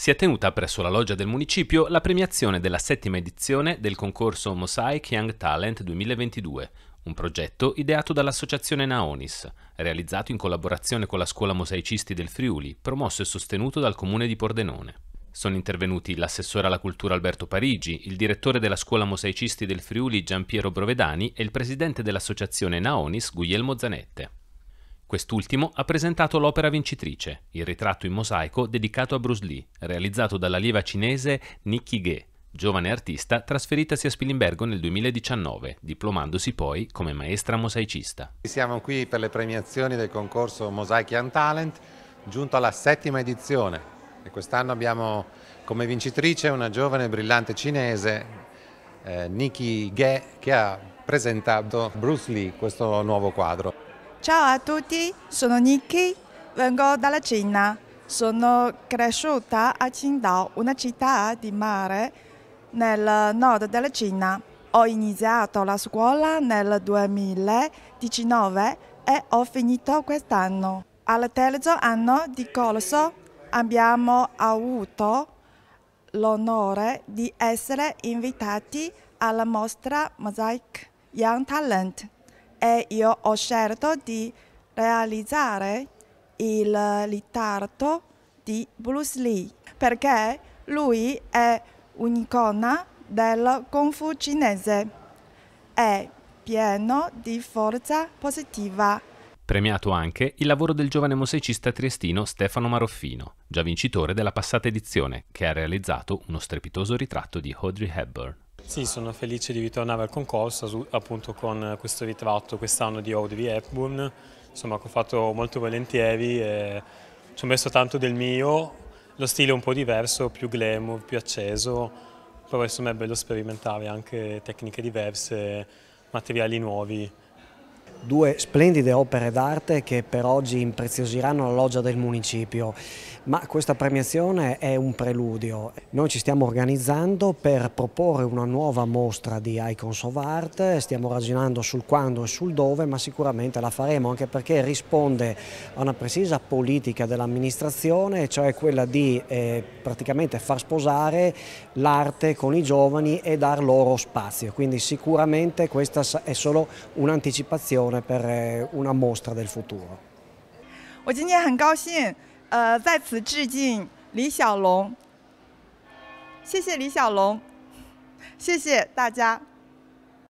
si è tenuta presso la loggia del municipio la premiazione della settima edizione del concorso Mosaic Young Talent 2022, un progetto ideato dall'associazione Naonis, realizzato in collaborazione con la Scuola Mosaicisti del Friuli, promosso e sostenuto dal comune di Pordenone. Sono intervenuti l'assessore alla cultura Alberto Parigi, il direttore della Scuola Mosaicisti del Friuli Giampiero Brovedani e il presidente dell'associazione Naonis Guglielmo Zanette. Quest'ultimo ha presentato l'opera vincitrice, il ritratto in mosaico dedicato a Bruce Lee, realizzato dall'allieva cinese Nikki Ghe, giovane artista trasferitasi a Spilimbergo nel 2019, diplomandosi poi come maestra mosaicista. Siamo qui per le premiazioni del concorso Mosaic and Talent, giunto alla settima edizione. Quest'anno abbiamo come vincitrice una giovane e brillante cinese, eh, Nikki Ghe, che ha presentato Bruce Lee, questo nuovo quadro. Ciao a tutti, sono Nikki, vengo dalla Cina. Sono cresciuta a Qingdao, una città di mare nel nord della Cina. Ho iniziato la scuola nel 2019 e ho finito quest'anno. Al terzo anno di corso abbiamo avuto l'onore di essere invitati alla mostra Mosaic Young Talent e io ho scelto di realizzare il ritratto di Bruce Lee perché lui è un'icona del Kung Fu cinese. È pieno di forza positiva. Premiato anche il lavoro del giovane mosaicista triestino Stefano Maroffino, già vincitore della passata edizione, che ha realizzato uno strepitoso ritratto di Audrey Hepburn. Sì, sono felice di ritornare al concorso appunto con questo ritratto quest'anno di Audrey Hepburn, insomma che ho fatto molto volentieri e ci ho messo tanto del mio, lo stile è un po' diverso, più glamour, più acceso, però insomma è bello sperimentare anche tecniche diverse, materiali nuovi. Due splendide opere d'arte che per oggi impreziosiranno la loggia del municipio. Ma questa premiazione è un preludio. Noi ci stiamo organizzando per proporre una nuova mostra di Icons of Art, stiamo ragionando sul quando e sul dove, ma sicuramente la faremo anche perché risponde a una precisa politica dell'amministrazione, cioè quella di eh, praticamente far sposare l'arte con i giovani e dar loro spazio. Quindi sicuramente questa è solo un'anticipazione per eh, una mostra del futuro. 我今天很高兴呃，在此致敬李小龙。谢谢李小龙，谢谢大家。